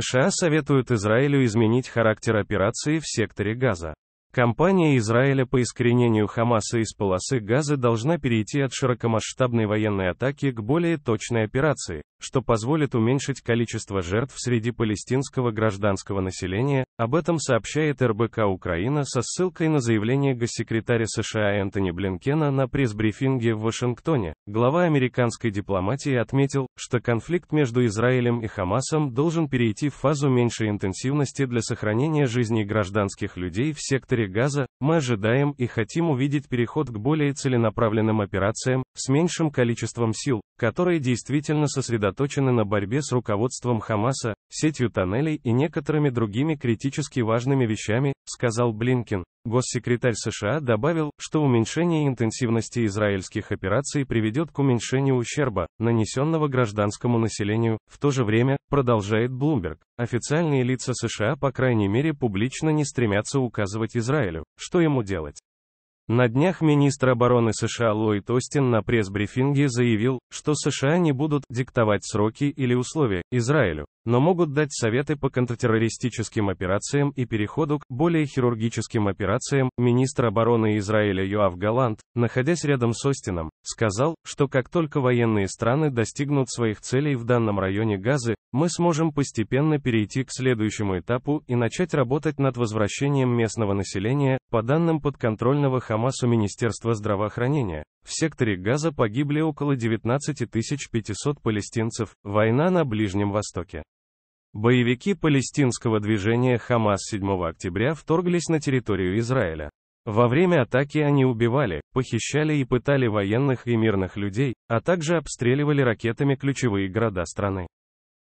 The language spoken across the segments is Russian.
США советуют Израилю изменить характер операции в секторе Газа. Компания Израиля по искоренению Хамаса из полосы Газа должна перейти от широкомасштабной военной атаки к более точной операции, что позволит уменьшить количество жертв среди палестинского гражданского населения, об этом сообщает РБК Украина со ссылкой на заявление госсекретаря США Энтони Блинкена на пресс-брифинге в Вашингтоне. Глава американской дипломатии отметил, что конфликт между Израилем и Хамасом должен перейти в фазу меньшей интенсивности для сохранения жизни гражданских людей в секторе Газа, мы ожидаем и хотим увидеть переход к более целенаправленным операциям, с меньшим количеством сил, которые действительно сосредоточены сосредоточены на борьбе с руководством Хамаса, сетью тоннелей и некоторыми другими критически важными вещами, сказал Блинкин. Госсекретарь США добавил, что уменьшение интенсивности израильских операций приведет к уменьшению ущерба, нанесенного гражданскому населению. В то же время, продолжает Блумберг, официальные лица США по крайней мере публично не стремятся указывать Израилю, что ему делать. На днях министр обороны США Ллойд Остин на пресс-брифинге заявил, что США не будут диктовать сроки или условия Израилю но могут дать советы по контртеррористическим операциям и переходу к более хирургическим операциям. Министр обороны Израиля Юав Галант, находясь рядом с Остином, сказал, что как только военные страны достигнут своих целей в данном районе Газы, мы сможем постепенно перейти к следующему этапу и начать работать над возвращением местного населения, по данным подконтрольного Хамасу Министерства здравоохранения. В секторе Газа погибли около 19 500 палестинцев, война на Ближнем Востоке. Боевики палестинского движения «Хамас» 7 октября вторглись на территорию Израиля. Во время атаки они убивали, похищали и пытали военных и мирных людей, а также обстреливали ракетами ключевые города страны.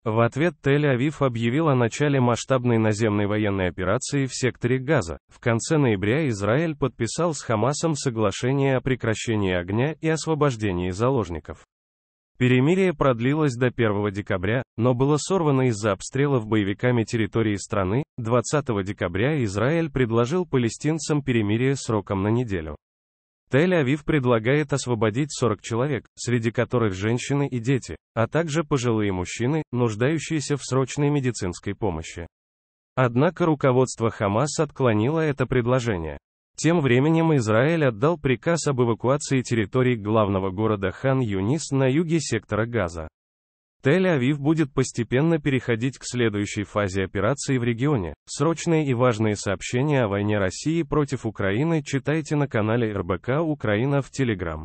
В ответ Тель-Авив объявил о начале масштабной наземной военной операции в секторе Газа. В конце ноября Израиль подписал с Хамасом соглашение о прекращении огня и освобождении заложников. Перемирие продлилось до 1 декабря, но было сорвано из-за обстрелов боевиками территории страны. 20 декабря Израиль предложил палестинцам перемирие сроком на неделю. Тель-Авив предлагает освободить 40 человек, среди которых женщины и дети, а также пожилые мужчины, нуждающиеся в срочной медицинской помощи. Однако руководство Хамас отклонило это предложение. Тем временем Израиль отдал приказ об эвакуации территорий главного города Хан-Юнис на юге сектора Газа. Тель-Авив будет постепенно переходить к следующей фазе операции в регионе. Срочные и важные сообщения о войне России против Украины читайте на канале РБК Украина в Телеграм.